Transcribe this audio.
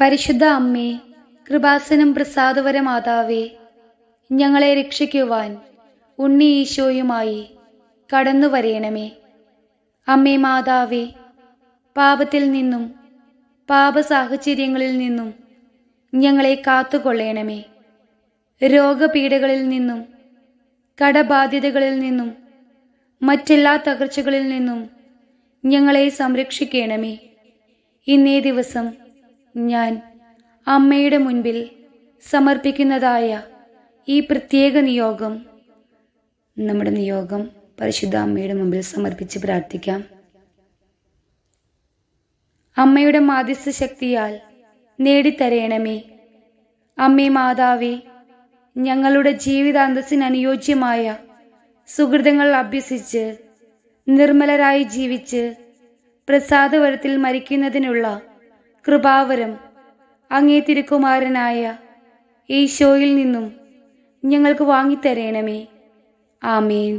പരിശുദ്ധ അമ്മേ കൃപാസനം പ്രസാദവര മാതാവേ ഞങ്ങളെ രക്ഷിക്കുവാൻ ഉണ്ണി ഈശോയുമായി കടന്നു വരയണമേ അമ്മേ മാതാവേ പാപത്തിൽ നിന്നും പാപസാഹചര്യങ്ങളിൽ നിന്നും ഞങ്ങളെ കാത്തുകൊള്ളയണമേ രോഗപീഠകളിൽ നിന്നും കടബാധ്യതകളിൽ നിന്നും മറ്റെല്ലാ തകർച്ചകളിൽ നിന്നും ഞങ്ങളെ സംരക്ഷിക്കണമേ ഇന്നേ ദിവസം ഞാൻ അമ്മയുടെ മുൻപിൽ സമർപ്പിക്കുന്നതായ ഈ പ്രത്യേക നിയോഗം നമ്മുടെ നിയോഗം പരിശുദ്ധ അമ്മയുടെ മുമ്പിൽ സമർപ്പിച്ച് പ്രാർത്ഥിക്കാം അമ്മയുടെ മാധ്യസ്ഥ ശക്തിയാൽ നേടിത്തരയണമേ അമ്മേ മാതാവേ ഞങ്ങളുടെ ജീവിതാന്തസ്സിന് അനുയോജ്യമായ സുഹൃതങ്ങൾ അഭ്യസിച്ച് നിർമ്മലരായി ജീവിച്ച് പ്രസാദവരത്തിൽ മരിക്കുന്നതിനുള്ള കൃപാവരം അങ്ങേ തിരുക്കുമാരനായ ഈശോയിൽ നിന്നും ഞങ്ങൾക്ക് വാങ്ങിത്തരേണമേ ആമേൻ